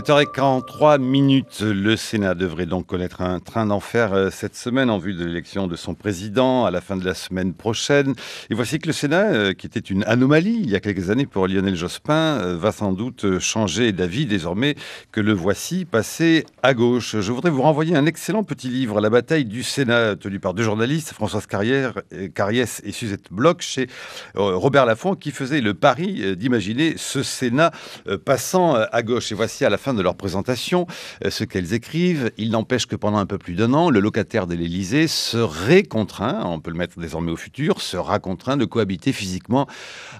7h43 minutes, le Sénat devrait donc connaître un train d'enfer euh, cette semaine en vue de l'élection de son président à la fin de la semaine prochaine. Et voici que le Sénat, euh, qui était une anomalie il y a quelques années pour Lionel Jospin, euh, va sans doute changer d'avis désormais que le voici passé à gauche. Je voudrais vous renvoyer un excellent petit livre, La bataille du Sénat, tenu par deux journalistes, Françoise Carrière, Carriès et Suzette Bloch, chez Robert Laffont, qui faisait le pari d'imaginer ce Sénat passant à gauche. Et voici à la fin de leur présentation euh, ce qu'elles écrivent. Il n'empêche que pendant un peu plus d'un an, le locataire de l'Élysée serait contraint, on peut le mettre désormais au futur, sera contraint de cohabiter physiquement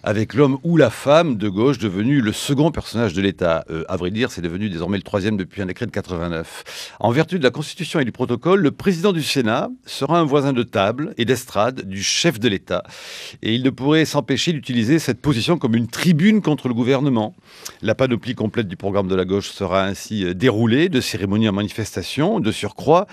avec l'homme ou la femme de gauche devenu le second personnage de l'État. Euh, à vrai dire, c'est devenu désormais le troisième depuis un décret de 89. En vertu de la Constitution et du protocole, le président du Sénat sera un voisin de table et d'estrade du chef de l'État. Et il ne pourrait s'empêcher d'utiliser cette position comme une tribune contre le gouvernement. La panoplie complète du programme de la gauche sera ainsi euh, déroulé de cérémonie en manifestation, de surcroît,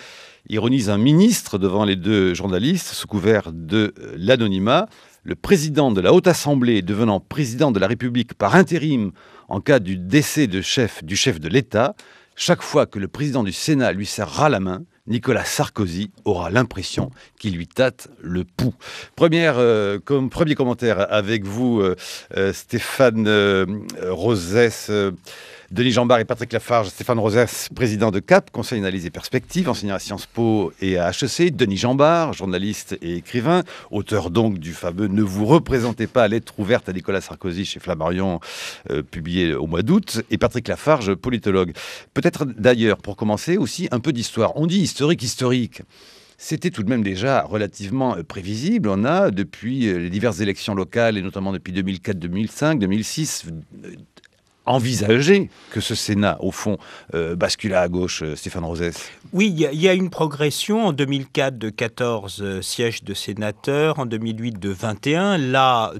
ironise un ministre devant les deux journalistes sous couvert de euh, l'anonymat. Le président de la Haute Assemblée devenant président de la République par intérim en cas du décès de chef, du chef de l'État, chaque fois que le président du Sénat lui serrera la main, Nicolas Sarkozy aura l'impression qu'il lui tâte le pouls. Première, euh, premier commentaire avec vous, Stéphane Rosès. Denis Jambard et Patrick Lafarge, Stéphane Rosas, président de CAP, Conseil Analyse et perspective, enseignant à Sciences Po et à HEC, Denis Jambard, journaliste et écrivain, auteur donc du fameux Ne vous représentez pas lettre ouverte à Nicolas Sarkozy chez Flammarion, euh, publié au mois d'août, et Patrick Lafarge, politologue. Peut-être d'ailleurs, pour commencer, aussi un peu d'histoire. On dit historique, historique c'était tout de même déjà relativement euh, prévisible. On a, depuis euh, les diverses élections locales, et notamment depuis 2004, 2005, 2006, envisager que ce Sénat, au fond, euh, bascule à gauche, euh, Stéphane Rosès Oui, il y, a une progression en 2004 de 14 euh, sièges de sénateurs, en 2008 de 21, là,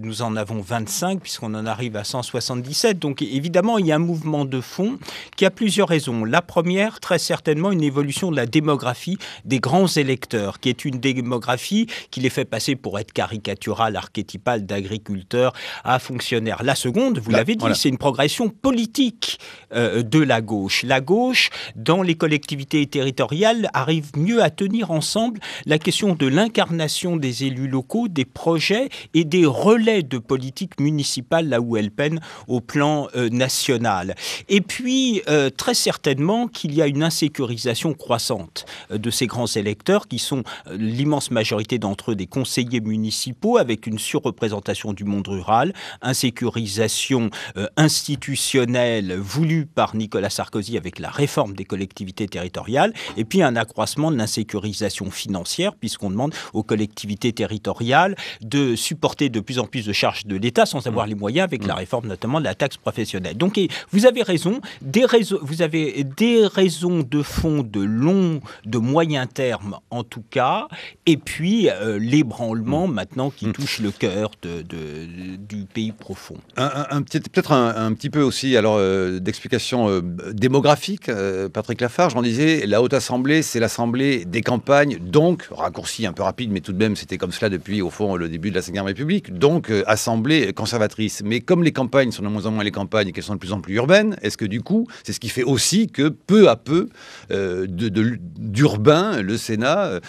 nous en avons 25 puisqu'on en arrive à 177. Donc évidemment, il y a un mouvement de fond qui a plusieurs raisons. La première, très certainement, une évolution de la démographie des grands électeurs, qui est une démographie qui les fait passer pour être caricaturale, archétypale d'agriculteurs à fonctionnaire. La seconde, vous l'avez dit, c'est une progression politique euh, de la gauche. La gauche, dans les collectivités territoriales, arrive mieux à tenir ensemble la question de l'incarnation des élus locaux, des projets et des relais de politique municipale, là où elle peine au plan euh, national. Et puis, euh, très certainement qu'il y a une insécurisation croissante de ces grands électeurs qui sont l'immense majorité d'entre eux des conseillers municipaux avec une surreprésentation du monde rural, insécurisation euh, institutionnelle voulue par Nicolas Sarkozy avec la réforme des collectivités territoriales, et puis un accroissement de l'insécurisation financière, puisqu'on demande aux collectivités territoriales de supporter de plus en plus de charges de l'État sans avoir mmh. les moyens avec la mmh. réforme notamment de la taxe professionnelle. Donc vous avez raison, des vous avez des raisons de fond, de long, de moyen terme en tout cas, et puis euh, l'ébranlement mmh. maintenant qui touche le cœur du pays profond. Un, Peut-être un, petit peu aussi alors euh, d'explication euh, démographique, euh, Patrick Lafarge, on disait la Haute Assemblée, c'est l'Assemblée des campagnes, donc, raccourci un peu rapide, mais tout de même c'était comme cela depuis au fond le début de la Ve République, donc Assemblée conservatrice. Mais comme les campagnes sont de moins en moins les campagnes et qu'elles sont de plus en plus urbaines, est-ce que du coup, c'est ce qui fait aussi que peu à peu, d'urbain, le Sénat,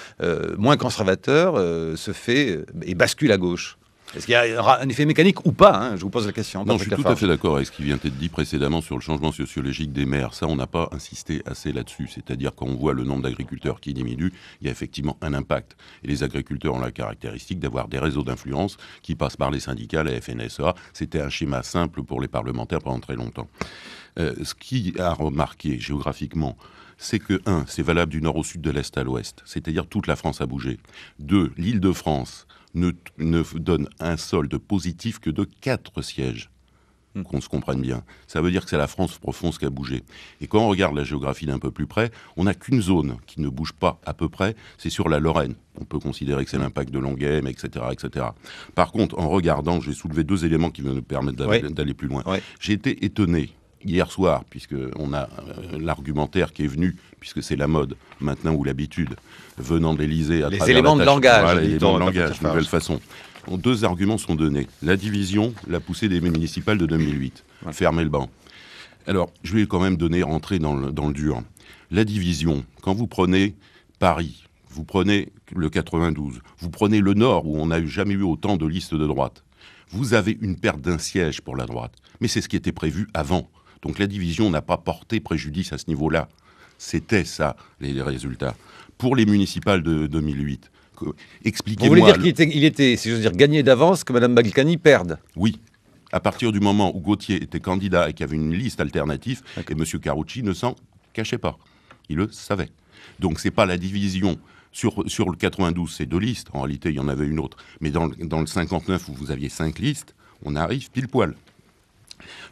moins conservateur, se fait et bascule à gauche est-ce qu'il y aura un effet mécanique ou pas hein Je vous pose la question. Non, je suis tout à fait d'accord avec ce qui vient d'être dit précédemment sur le changement sociologique des maires. Ça, on n'a pas insisté assez là-dessus. C'est-à-dire quand on voit le nombre d'agriculteurs qui diminue, il y a effectivement un impact. Et les agriculteurs ont la caractéristique d'avoir des réseaux d'influence qui passent par les syndicats, la FNSA. C'était un schéma simple pour les parlementaires pendant très longtemps. Euh, ce qui a remarqué géographiquement, c'est que, un, c'est valable du nord au sud, de l'est à l'ouest, c'est-à-dire toute la France a bougé. Deux, l'île de France ne, donne un solde positif que de 4 sièges hmm. qu'on se comprenne bien. Ça veut dire que c'est la France profonde qui a bougé. Et quand on regarde la géographie d'un peu plus près, on n'a qu'une zone qui ne bouge pas à peu près, c'est sur la Lorraine. On peut considérer que c'est hmm. l'impact de Longuem, etc., etc. Par contre, en regardant, j'ai soulevé deux éléments qui vont nous permettre d'aller plus loin. J'ai été étonné hier soir, puisque on a euh, l'argumentaire qui est venu, puisque c'est la mode maintenant ou l'habitude, venant de l'Élysée. Les éléments de langage. les éléments de langage, nouvelle façon. Deux arguments sont donnés. La division, la poussée des municipales de 2008. Fermer le banc. Alors, je vais quand même donner, rentrer dans le, dans le dur. La division, quand vous prenez Paris, vous prenez le 92, vous prenez le Nord, où on n'a jamais eu autant de listes de droite, vous avez une perte d'un siège pour la droite. Mais c'est ce qui était prévu avant. Donc la division n'a pas porté préjudice à ce niveau-là. C'était ça, les résultats. Pour les municipales de 2008, expliquez-moi... Vous voulez dire qu'il était, il était, si j'ose dire, gagné d'avance que Mme Maglicani perde Oui, à partir du moment où Gauthier était candidat et qu'il y avait une liste alternative, et M. Carucci ne s'en cachait pas. Il le savait. Donc c'est pas la division. Sur, sur le 92, c'est deux listes. En réalité, il y en avait une autre. Mais dans, dans le 59, où vous aviez cinq listes, on arrive pile poil.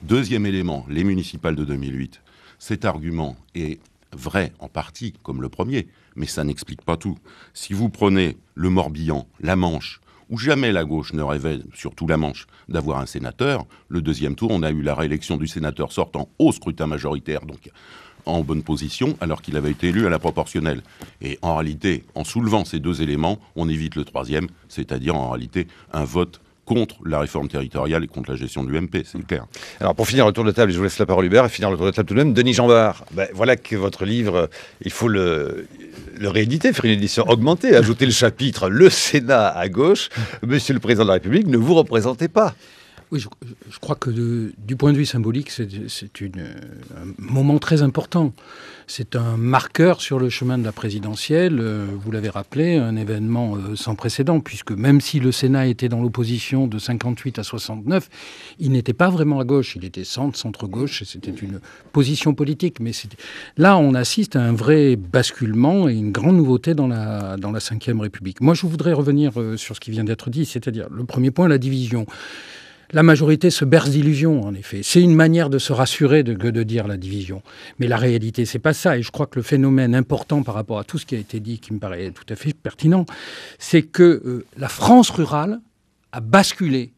Deuxième élément, les municipales de 2008. Cet argument est vrai en partie, comme le premier, mais ça n'explique pas tout. Si vous prenez le Morbihan, la Manche, où jamais la gauche ne rêvait, surtout la Manche, d'avoir un sénateur, le deuxième tour, on a eu la réélection du sénateur sortant au scrutin majoritaire, donc en bonne position, alors qu'il avait été élu à la proportionnelle. Et en réalité, en soulevant ces deux éléments, on évite le troisième, c'est-à-dire en réalité un vote contre la réforme territoriale et contre la gestion de l'UMP, c'est hmm. clair. Alors pour finir le tour de table, je vous laisse la parole Hubert, et finir le tour de table tout de même, Denis Jambard, ben, voilà que votre livre, euh, il faut le rééditer, faire une édition augmentée, ajouter le chapitre « Le Sénat à gauche, Monsieur le Président de la République, ne vous représentez pas ». Oui, je, crois que du point de vue symbolique, c'est un moment très important. C'est un marqueur sur le chemin de la présidentielle, euh, vous l'avez rappelé, un événement euh, sans précédent, puisque même si le Sénat était dans l'opposition de 58 à 69, il n'était pas vraiment à gauche, il était centre, centre-gauche, et c'était une position politique. Mais là, on assiste à un vrai basculement et une grande nouveauté dans la, dans la Ve République. Moi, je voudrais revenir euh, sur ce qui vient d'être dit, c'est-à-dire le premier point, la division. La majorité se berce d'illusions, en effet. C'est une manière de se rassurer de, que de dire la division. Mais la réalité, c'est pas ça. Et je crois que le phénomène important par rapport à tout ce qui a été dit, qui me paraît tout à fait pertinent, c'est que euh, la France rurale a basculé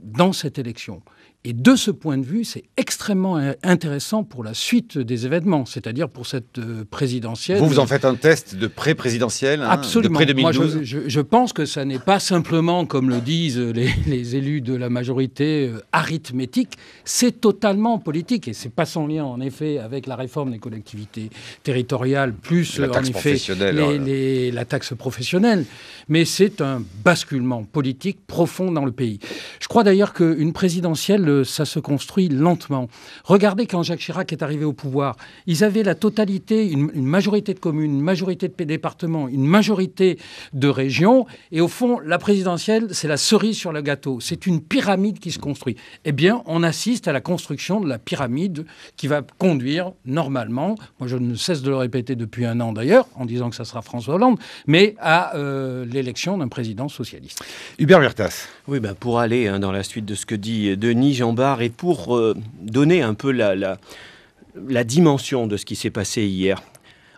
dans cette élection. Et de ce point de vue, c'est extrêmement intéressant pour la suite des événements, c'est-à-dire pour cette euh, présidentielle. Vous, vous en faites un test de pré-présidentielle hein, Absolument. De pré Moi, je, je, pense que ça n'est pas simplement, comme le disent les, élus de la majorité, euh, arithmétique. C'est totalement politique et c'est pas sans lien, en effet, avec la réforme des collectivités territoriales, plus la taxe en effet hein. les, la taxe professionnelle. Mais c'est un basculement politique profond dans le pays. Je crois d'ailleurs qu'une présidentielle ça se construit lentement. Regardez quand Jacques Chirac est arrivé au pouvoir, ils avaient la totalité, une, majorité de communes, une majorité de départements, une majorité de régions, et au fond, la présidentielle, c'est la cerise sur le gâteau, c'est une pyramide qui se construit. Eh bien, on assiste à la construction de la pyramide qui va conduire normalement, moi je ne cesse de le répéter depuis un an d'ailleurs, en disant que ça sera François Hollande, mais à euh, l'élection d'un président socialiste. Hubert Vertas. Oui, ben, pour aller hein, dans la suite de ce que dit Denis Jambard et pour euh, donner un peu la, la, dimension de ce qui s'est passé hier,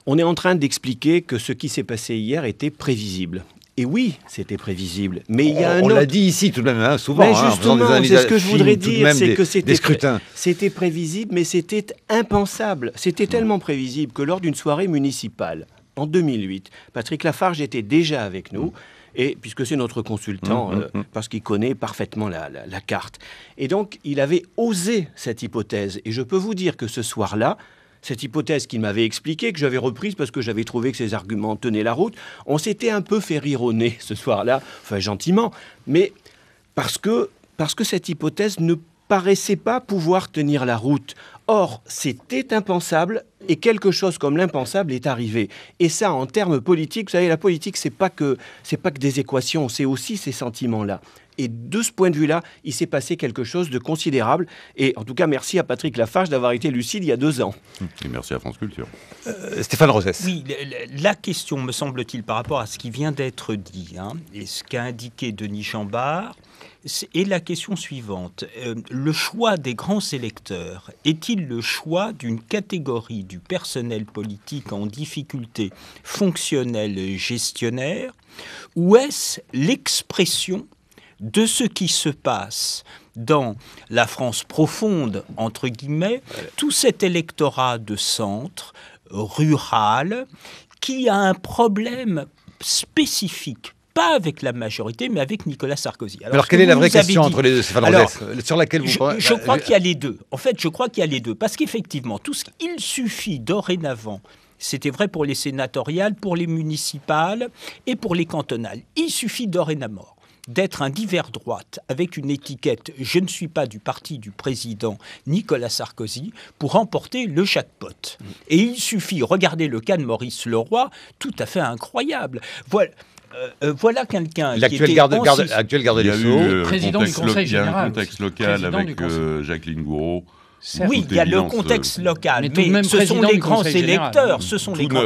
on est en train d'expliquer que ce qui s'est passé hier était prévisible. Et oui, c'était prévisible. Mais il y a un autre... on l'a dit ici tout de même, hein, souvent. Mais hein, justement, c'est ce que je voudrais dire, c'est que c'était c'était prévisible, mais c'était impensable. C'était tellement prévisible que lors d'une soirée municipale en 2008, Patrick Lafarge était déjà avec nous. Mm puisque c'est notre consultant, hum, hum, euh, hum. parce qu'il connaît parfaitement la, carte. Et donc, il avait osé cette hypothèse. Et je peux vous dire que ce soir-là, cette hypothèse qu'il m'avait expliquée, que j'avais reprise parce que j'avais trouvé que ses arguments tenaient la route, on s'était un peu fait rire au nez ce soir-là, enfin gentiment, mais parce que, parce que cette hypothèse ne paraissait pas pouvoir tenir la route. Or, c'était impensable et quelque chose comme l'impensable est arrivé. Et ça, en termes politiques, vous savez, la politique, c'est pas que c'est pas que des équations, c'est aussi ces sentiments-là. Et de ce point de vue-là, il s'est passé quelque chose de considérable. Et en tout cas, merci à Patrick Lafarge d'avoir été lucide il y a deux ans. Et merci à France Culture. Euh, Stéphane Rosès. Oui, la question, me semble-t-il, par rapport à ce qui vient d'être dit, hein, et ce qu'a indiqué Denis Chambard, et la question suivante. Euh, le choix des grands électeurs est-il le choix d'une catégorie du personnel politique en difficulté fonctionnelle et gestionnaire ou est-ce l'expression de ce qui se passe dans la France profonde, entre guillemets, tout cet électorat de centre rural qui a un problème spécifique pas avec la majorité, mais avec Nicolas Sarkozy. Alors, quelle est la vraie question entre les deux, euh, sur laquelle vous... Je, crois euh, qu'il y a les deux. En fait, je crois qu'il y a les deux. Parce qu'effectivement, tout ce qu'il suffit dorénavant, c'était vrai pour les sénatoriales, pour les municipales et pour les cantonales, il suffit dorénavant d'être un divers droite avec une étiquette je ne suis pas du parti du président Nicolas Sarkozy pour remporter le jackpot. Et il suffit, regardez le cas de Maurice Leroy, tout à fait incroyable. Voilà. Euh, euh, voilà quelqu'un qui est garde, garde, actuel garde des Sceaux, président du euh, Conseil dans le contexte local avec Jacqueline Gouraud. Oui, il y a le contexte euh, local, mais, ce sont les grands électeurs, ce sont les grands.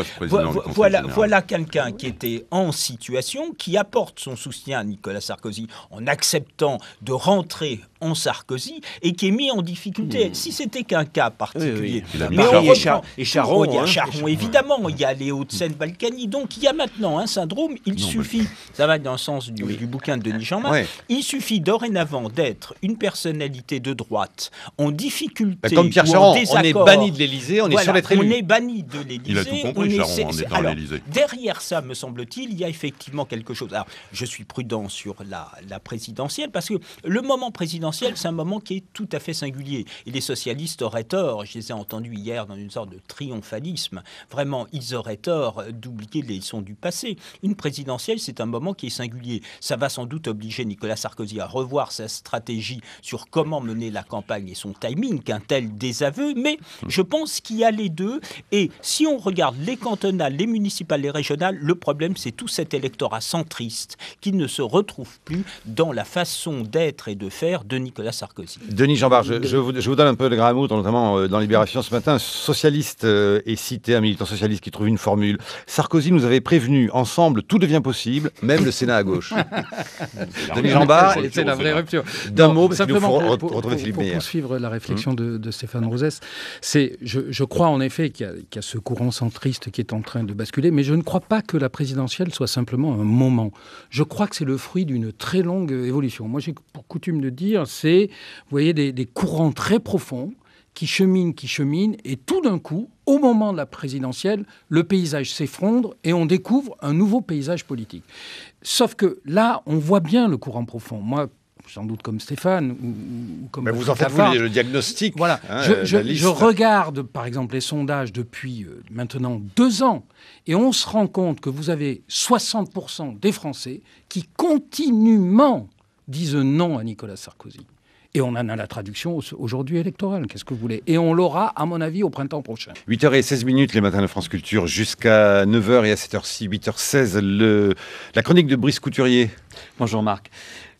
Voilà, voilà quelqu'un qui était en situation, qui apporte son soutien à Nicolas Sarkozy en acceptant de rentrer en Sarkozy et qui est mis en difficulté. Hmm. Si c'était qu'un cas particulier. Mais Charon, il y a Charon, évidemment, il y a les Hauts-de-Seine-Balkany. Donc il y a maintenant un syndrome, il suffit, ça va dans le sens du, du bouquin de Denis Jean il suffit dorénavant d'être une personnalité de droite en difficulté bah, comme Pierre Charon, on est banni de l'Élysée, on est sur les tribunes. On est banni de l'Élysée. Il a tout compris, Charon, en étant l'Élysée. Derrière ça, me semble-t-il, il y a effectivement quelque chose. Alors, je suis prudent sur la, la présidentielle parce que le moment présidentiel, c'est un moment qui est tout à fait singulier. Et les socialistes auraient tort, je les ai entendus hier dans une sorte de triomphalisme, vraiment, ils auraient tort d'oublier les leçons du passé. Une présidentielle, c'est un moment qui est singulier. Ça va sans doute obliger Nicolas Sarkozy à revoir sa stratégie sur comment mener la campagne et son timing, tel désaveu, mais je pense qu'il y a les deux. Et si on regarde les cantonales, les municipales, les régionales, le problème, c'est tout cet électorat centriste qui ne se retrouve plus dans la façon d'être et de faire de Nicolas Sarkozy. Denis Jambard, je, je, vous, donne un peu de grain notamment euh, dans Libération ce matin. Un socialiste euh, est cité, un militant socialiste qui trouve une formule. Sarkozy nous avait prévenu, ensemble, tout devient possible, même le Sénat à gauche. Denis Jambard, c'est la vraie rupture. D'un mot, parce simplement pour, retrouver poursuivre la réflexion hum. de, de, Stéphane Rosès. C'est, je, crois en effet qu'il y, a, ce courant centriste qui est en train de basculer, mais je ne crois pas que la présidentielle soit simplement un moment. Je crois que c'est le fruit d'une très longue évolution. Moi, j'ai pour coutume de dire, c'est, vous voyez, des, des courants très profonds qui cheminent, qui cheminent, et tout d'un coup, au moment de la présidentielle, le paysage s'effondre et on découvre un nouveau paysage politique. Sauf que là, on voit bien le courant profond. Moi, sans doute comme Stéphane ou, comme. Mais vous en faites le diagnostic. Voilà. Hein, je, je, regarde par exemple les sondages depuis euh, maintenant deux ans et on se rend compte que vous avez 60% des Français qui continuellement disent non à Nicolas Sarkozy. Et on en a la traduction aujourd'hui électorale, qu'est-ce que vous voulez Et on l'aura, à mon avis, au printemps prochain. 8h16 minutes, les matins de France Culture, jusqu'à 9h et à 7h6, 8h16, le... la chronique de Brice Couturier. Bonjour Marc.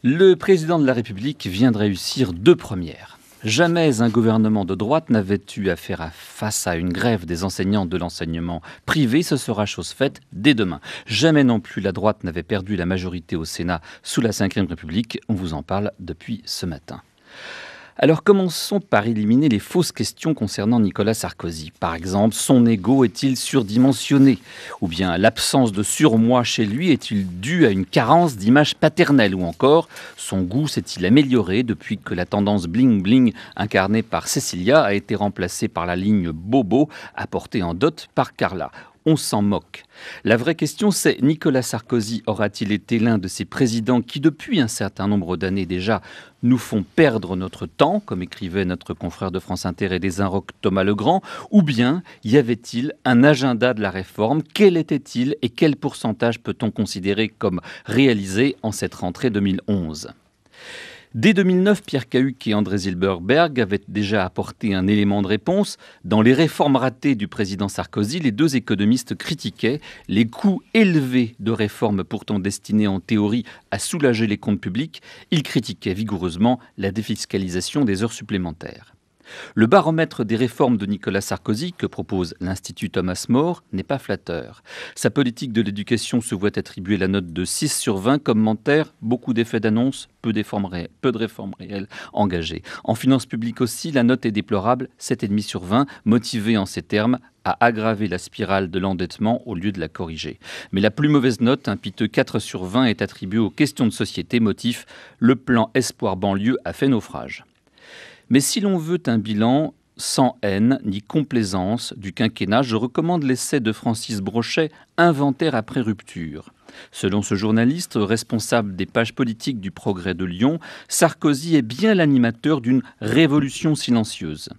Le président de la République vient de réussir deux premières. Jamais un gouvernement de droite n'avait eu à faire face à une grève des enseignants de l'enseignement privé, ce sera chose faite dès demain. Jamais non plus la droite n'avait perdu la majorité au Sénat sous la Ve République, on vous en parle depuis ce matin. Alors commençons par éliminer les fausses questions concernant Nicolas Sarkozy. Par exemple, son ego est-il surdimensionné Ou bien l'absence de surmoi chez lui est-il dû à une carence d'image paternelle Ou encore, son goût s'est-il amélioré depuis que la tendance bling-bling incarnée par Cécilia a été remplacée par la ligne bobo apportée en dot par Carla on s'en moque. La vraie question, c'est Nicolas Sarkozy aura-t-il été l'un de ces présidents qui, depuis un certain nombre d'années déjà, nous font perdre notre temps, comme écrivait notre confrère de France Inter et des Inrocs Thomas Legrand, ou bien y avait-il un agenda de la réforme Quel était-il et quel pourcentage peut-on considérer comme réalisé en cette rentrée 2011 Dès 2009, Pierre Cahuc et André Silberberg avaient déjà apporté un élément de réponse. Dans les réformes ratées du président Sarkozy, les deux économistes critiquaient les coûts élevés de réformes pourtant destinées en théorie à soulager les comptes publics. Ils critiquaient vigoureusement la défiscalisation des heures supplémentaires. Le baromètre des réformes de Nicolas Sarkozy que propose l'Institut Thomas More n'est pas flatteur. Sa politique de l'éducation se voit attribuer la note de 6 sur 20 commentaires, beaucoup d'effets d'annonce, peu, de réformes réelles engagées. En finances publiques aussi, la note est déplorable, 7,5 sur 20, motivée en ces termes à aggraver la spirale de l'endettement au lieu de la corriger. Mais la plus mauvaise note, un piteux 4 sur 20, est attribuée aux questions de société, motif le plan Espoir banlieue a fait naufrage. Mais si l'on veut un bilan sans haine ni complaisance du quinquennat, je recommande l'essai de Francis Brochet, Inventaire après rupture. Selon ce journaliste, responsable des pages politiques du Progrès de Lyon, Sarkozy est bien l'animateur d'une révolution silencieuse.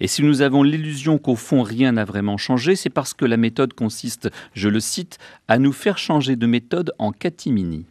Et si nous avons l'illusion qu'au fond rien n'a vraiment changé, c'est parce que la méthode consiste, je le cite, à nous faire changer de méthode en catimini.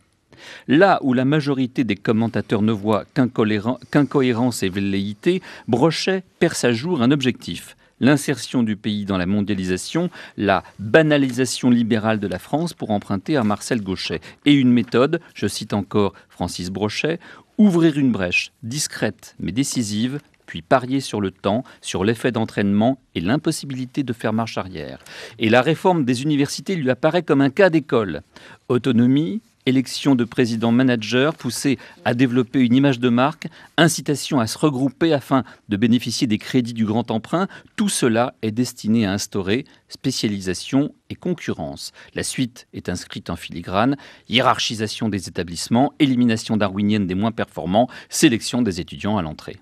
Là où la majorité des commentateurs ne voient qu'incohérence et velléité, Brochet perce à jour un objectif l'insertion du pays dans la mondialisation, la banalisation libérale de la France pour emprunter à Marcel Gauchet. Et une méthode, je cite encore Francis Brochet, ouvrir une brèche discrète mais décisive puis parier sur le temps, sur l'effet d'entraînement et l'impossibilité de faire marche arrière. Et la réforme des universités lui apparaît comme un cas d'école. Autonomie, élection de président-manager, poussée à développer une image de marque, incitation à se regrouper afin de bénéficier des crédits du grand emprunt, tout cela est destiné à instaurer spécialisation et concurrence. La suite est inscrite en filigrane, hiérarchisation des établissements, élimination darwinienne des moins performants, sélection des étudiants à l'entrée.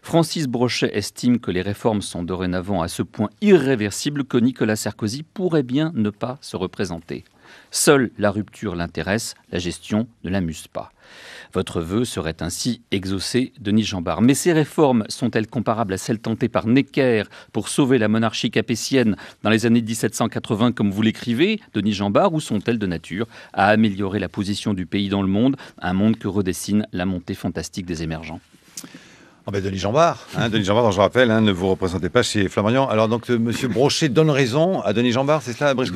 Francis Brochet estime que les réformes sont dorénavant à ce point irréversibles que Nicolas Sarkozy pourrait bien ne pas se représenter. Seule la rupture l'intéresse, la gestion ne l'amuse pas. Votre vœu serait ainsi exaucé, Denis Jambard. Mais ces réformes sont-elles comparables à celles tentées par Necker pour sauver la monarchie capétienne dans les années 1780, comme vous l'écrivez, Denis Jambard, ou sont-elles de nature à améliorer la position du pays dans le monde, un monde que redessine la montée fantastique des émergents Oh ben Denis Jambard. Hein, Denis Jambard, dont je rappelle, hein, ne vous représentez pas chez Flammarion. Alors donc, M. Euh, Monsieur Brochet donne raison à Denis Jambard, c'est cela, Brice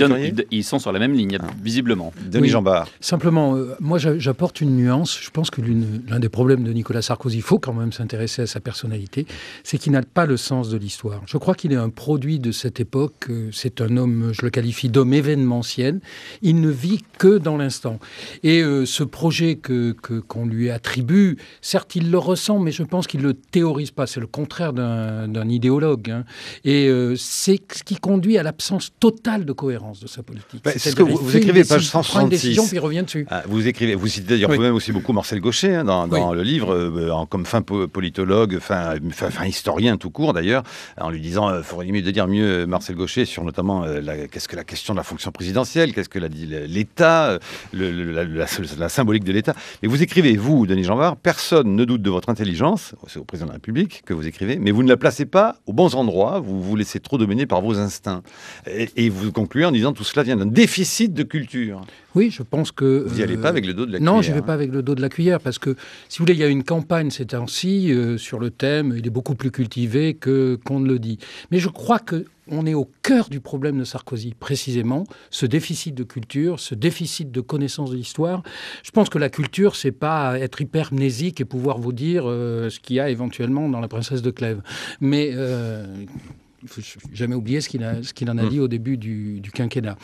ils, sont sur la même ligne, ah. visiblement. Denis oui, Jambard. Simplement, euh, moi j'apporte une nuance. Je pense que l'un des problèmes de Nicolas Sarkozy, il faut quand même s'intéresser à sa personnalité, c'est qu'il n'a pas le sens de l'histoire. Je crois qu'il est un produit de cette époque. Euh, c'est un homme, je le qualifie d'homme événementiel. Il ne vit que dans l'instant. Et ce projet qu'on que, qu'on lui attribue, certes, il le ressent, mais je pense qu'il le théorise pas, c'est le contraire d'un idéologue. Hein. Et euh, c'est ce qui conduit à l'absence totale de cohérence de sa politique. c'est ce que vous, écrivez, page une Décision, puis revient dessus. Ah, vous écrivez, vous citez d'ailleurs vous-même aussi beaucoup Marcel Gaucher hein, dans, le livre, euh, en comme fin politologue, fin, historien tout court d'ailleurs, en lui disant, il euh, faudrait limite de dire mieux Marcel Gaucher sur notamment qu'est-ce que la question de la fonction présidentielle, qu'est-ce que l'État, la, la, symbolique de l'État. Mais vous écrivez, vous, Denis Janvard, personne ne doute de votre intelligence, président de la République que vous écrivez, mais vous ne la placez pas aux bons endroits, vous vous laissez trop dominer par vos instincts. Et, et vous concluez en disant tout cela vient d'un déficit de culture. Oui, je pense que... Vous n'y allez pas avec le dos de la euh, non, cuillère Non, je ne vais pas hein. avec le dos de la cuillère, parce que, si vous voulez, il y a une campagne ces temps-ci euh, sur le thème, il est beaucoup plus cultivé que qu'on ne le dit. Mais je crois que on est au cœur du problème de Sarkozy, précisément, ce déficit de culture, ce déficit de connaissance de l'histoire. Je pense que la culture, c'est pas être hypermnésique et pouvoir vous dire euh, ce qu'il y a éventuellement dans la princesse de Clèves. Mais il faut jamais oublier ce qu'il en a mmh. dit au début du, quinquennat.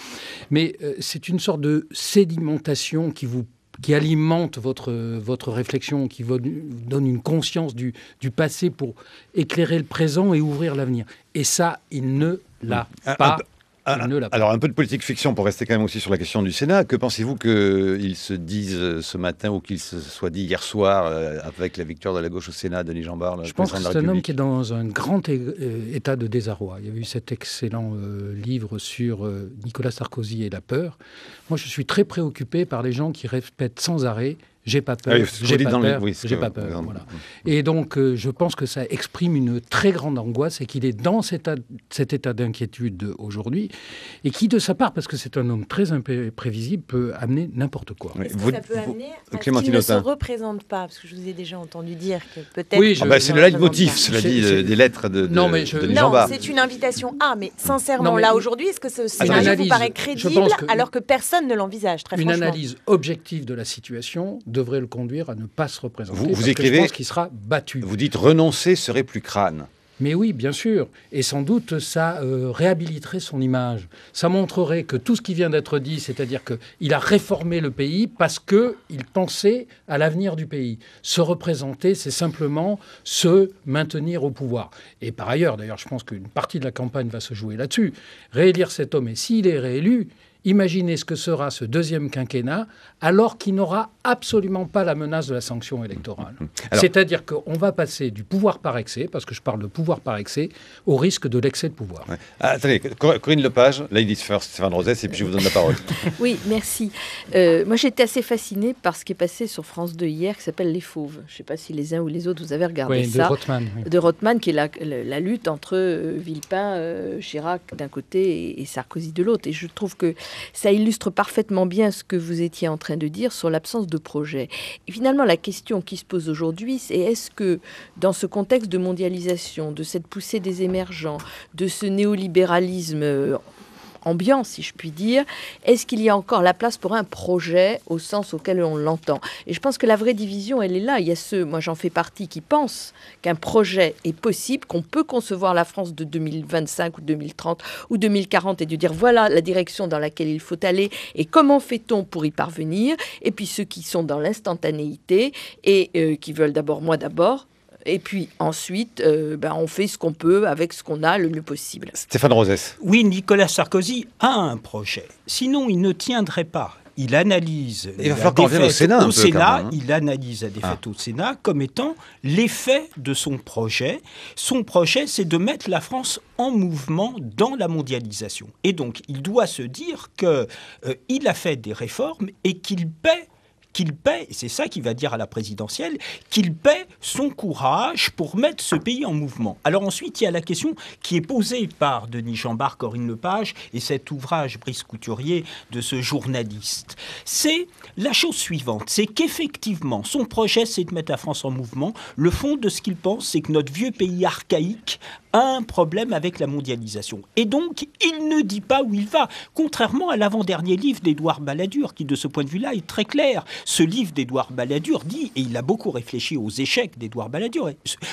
Mais euh, c'est une sorte de sédimentation qui vous qui alimente votre, votre réflexion, qui vous donne une conscience du, du passé pour éclairer le présent et ouvrir l'avenir. Et ça, il ne l'a pas. Ah, alors, un peu de politique fiction pour rester quand même aussi sur la question du Sénat. Que pensez-vous qu'ils se disent euh, ce matin ou qu'ils se soient dit hier soir euh, avec la victoire de la gauche au Sénat, Denis Barre Je pense que c'est un homme qui est dans un grand euh, état de désarroi. Il y a eu cet excellent livre sur Nicolas Sarkozy et la peur. Moi, je suis très préoccupé par les gens qui répètent sans arrêt j'ai pas ah peur, j'ai pas, peur, oui, j'ai pas peur. Voilà. Et donc, euh, je pense que ça exprime une très grande angoisse et qu'il est dans cet, état d'inquiétude aujourd'hui et qui, de sa part, parce que c'est un homme très imprévisible, peut amener n'importe quoi. ça peut amener à ce ne se représente pas, parce que je vous ai déjà entendu dire que peut-être. Oui, ah bah, c'est le leitmotiv, cela dit, euh, des lettres de. non, mais non, c'est une invitation ah, mais sincèrement, là aujourd'hui, est-ce que ce scénario vous paraît crédible alors que personne ne l'envisage, très Une analyse objective de la situation, de devrait le conduire à ne pas se représenter. Vous, écrivez. pense qu'il sera battu. Vous dites renoncer serait plus crâne. Mais oui, bien sûr. Et sans doute, ça euh, réhabiliterait son image. Ça montrerait que tout ce qui vient d'être dit, c'est-à-dire qu'il a réformé le pays parce qu'il pensait à l'avenir du pays. Se représenter, c'est simplement se maintenir au pouvoir. Et par ailleurs, d'ailleurs, je pense qu'une partie de la campagne va se jouer là-dessus. Réélire cet homme, et s'il est réélu, Imaginez ce que sera ce deuxième quinquennat alors qu'il n'aura absolument pas la menace de la sanction électorale. C'est-à-dire qu'on va passer du pouvoir par excès, parce que je parle de pouvoir par excès, au risque de l'excès de pouvoir. Ah, attendez, Corinne Lepage, ladies first, Stéphane Rosès, et puis je vous donne la parole. oui, merci. Euh, moi j'étais assez fascinée par ce qui est passé sur France 2 hier qui s'appelle Les Fauves. Je ne sais pas si les uns ou les autres vous avez regardé ça. De Rothman. De Rothman, qui est la, lutte entre euh, Villepin, euh, Chirac d'un côté et Sarkozy de l'autre. Et je trouve que ça illustre parfaitement bien ce que vous étiez en train de dire sur l'absence de projet. Et finalement, la question qui se pose aujourd'hui, c'est est-ce que dans ce contexte de mondialisation, de cette poussée des émergents, de ce néolibéralisme euh, ambiance, si je puis dire. Est-ce qu'il y a encore la place pour un projet au sens auquel on l'entend Et je pense que la vraie division, elle est là. Il y a ceux, moi j'en fais partie, qui pensent qu'un projet est possible, qu'on peut concevoir la France de 2025 ou 2030 ou 2040 et de dire voilà la direction dans laquelle il faut aller et comment fait-on pour y parvenir. Et puis ceux qui sont dans l'instantanéité et euh, qui veulent d'abord moi d'abord et puis ensuite, euh, ben, on fait ce qu'on peut avec ce qu'on a le mieux possible. Stéphane Rosès. Oui, Nicolas Sarkozy a un projet. Sinon, il ne tiendrait pas. Il analyse il va la défaite au Sénat, hein. il analyse la défaite ah. au Sénat comme étant l'effet de son projet. Son projet, c'est de mettre la France en mouvement dans la mondialisation. Et donc, il doit se dire qu'il euh, il a fait des réformes et qu'il paie qu'il paie, et c'est ça qu'il va dire à la présidentielle, qu'il paie son courage pour mettre ce pays en mouvement. Alors ensuite, il y a la question qui est posée par Denis Jean Jambard, Corinne Lepage et cet ouvrage Brice Couturier de ce journaliste. C'est la chose suivante, c'est qu'effectivement, son projet, c'est de mettre la France en mouvement. Le fond de ce qu'il pense, c'est que notre vieux pays archaïque un problème avec la mondialisation. Et donc, il ne dit pas où il va, contrairement à l'avant-dernier livre d'Édouard Balladur, qui de ce point de vue-là est très clair. Ce livre d'Édouard Balladur dit, et il a beaucoup réfléchi aux échecs d'Édouard Balladur,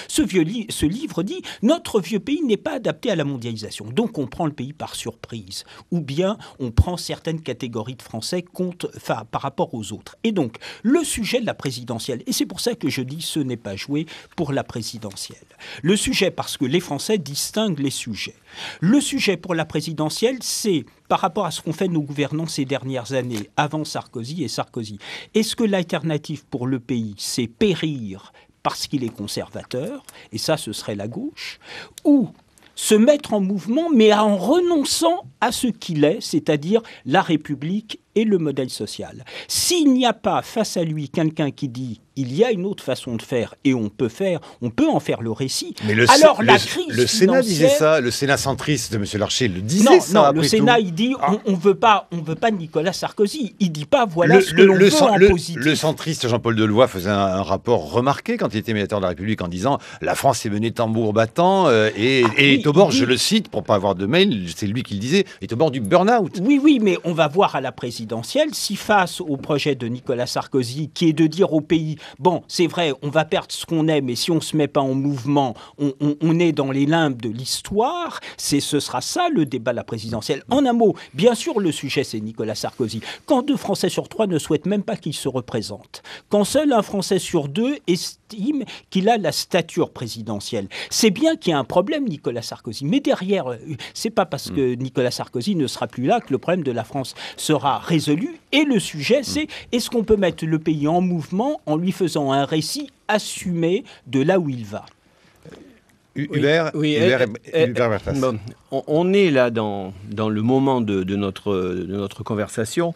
ce, vieux livre dit, notre vieux pays n'est pas adapté à la mondialisation. Donc, on prend le pays par surprise, ou bien on prend certaines catégories de Français compte, par rapport aux autres. Et donc, le sujet de la présidentielle, et c'est pour ça que je dis ce n'est pas joué pour la présidentielle. Le sujet, parce que les Français distingue les sujets. Le sujet pour la présidentielle, c'est par rapport à ce qu'ont fait nos gouvernants ces dernières années, avant Sarkozy et Sarkozy. Est-ce que l'alternative pour le pays, c'est périr parce qu'il est conservateur, et ça ce serait la gauche, ou se mettre en mouvement, mais en renonçant à ce qu'il est, c'est-à-dire la République et le modèle social. S'il n'y a pas face à lui quelqu'un qui dit il y a une autre façon de faire et on peut faire, on peut en faire le récit. Mais Alors la crise le Sénat disait ça, le Sénat centriste de M. Larcher le disait non, Non, le Sénat il dit ah. on, ne veut pas, on veut pas Nicolas Sarkozy. Il dit pas voilà le, ce que l'on veut en positif. Le centriste Jean-Paul Deloye faisait un, rapport remarqué quand il était médiateur de la République en disant la France est menée tambour battant euh, et, ah et est au bord, je le cite pour pas avoir de mail, c'est lui qui le disait, est au bord du burn-out. Oui oui, mais on va voir à la présidence si face au projet de Nicolas Sarkozy, qui est de dire au pays, bon, c'est vrai, on va perdre ce qu'on est, mais si on ne se met pas en mouvement, on, est dans les limbes de l'histoire, c'est, ce sera ça le débat de la présidentielle. En un mot, bien sûr, le sujet, c'est Nicolas Sarkozy. Quand deux Français sur trois ne souhaitent même pas qu'il se représente, quand seul un Français sur deux est qu'il a la stature présidentielle. C'est bien qu'il y a un problème, Nicolas Sarkozy. Mais derrière, euh, c'est pas parce que hmm. Nicolas Sarkozy ne sera plus là que le problème de la France sera résolu. Et le sujet, hmm. c'est est-ce qu'on peut mettre le pays en mouvement en lui faisant un récit assumé de là où il va Hubert, on, est là dans, dans le moment de, de, notre, de notre conversation